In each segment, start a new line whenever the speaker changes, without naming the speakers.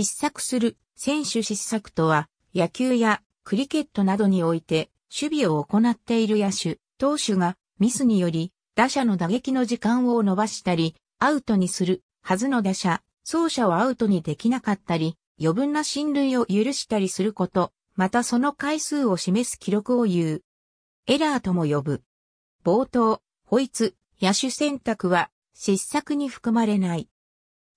失策する、選手失策とは、野球やクリケットなどにおいて、守備を行っている野手、投手がミスにより、打者の打撃の時間を伸ばしたり、アウトにするはずの打者、走者をアウトにできなかったり、余分な進塁を許したりすること、またその回数を示す記録を言う。エラーとも呼ぶ。冒頭、こいつ野手選択は、失策に含まれない。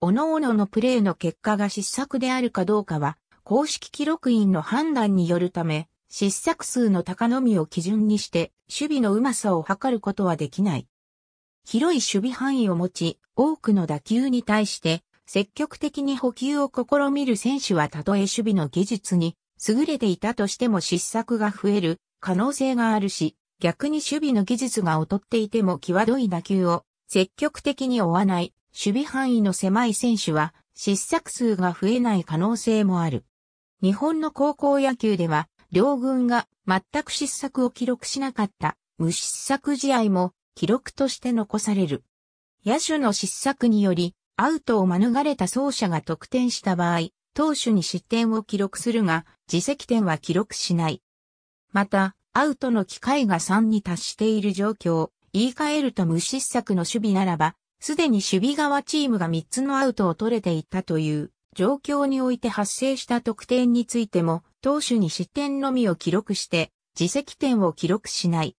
各々のプレーの結果が失策であるかどうかは、公式記録員の判断によるため、失策数の高のみを基準にして、守備のうまさを測ることはできない。広い守備範囲を持ち、多くの打球に対して、積極的に補給を試みる選手はたとえ守備の技術に優れていたとしても失策が増える可能性があるし、逆に守備の技術が劣っていても際どい打球を積極的に追わない守備範囲の狭い選手は失策数が増えない可能性もある。日本の高校野球では、両軍が全く失策を記録しなかった無失策試合も記録として残される。野手の失策により、アウトを免れた走者が得点した場合、投手に失点を記録するが、自責点は記録しない。また、アウトの機会が3に達している状況、言い換えると無失策の守備ならば、すでに守備側チームが3つのアウトを取れていたという状況において発生した得点についても、投手に失点のみを記録して、自責点を記録しない。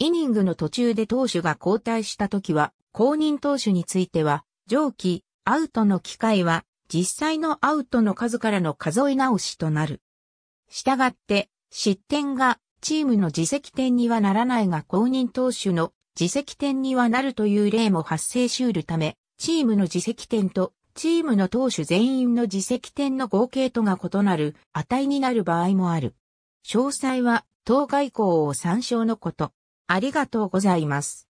イニングの途中で投手が交代した時は、公認投手については、上記、アウトの機会は、実際のアウトの数からの数え直しとなる。したがって、失点がチームの自責点にはならないが公認投手の自責点にはなるという例も発生し得るため、チームの自責点とチームの投手全員の自責点の合計とが異なる値になる場合もある。詳細は当該項を参照のこと。ありがとうございます。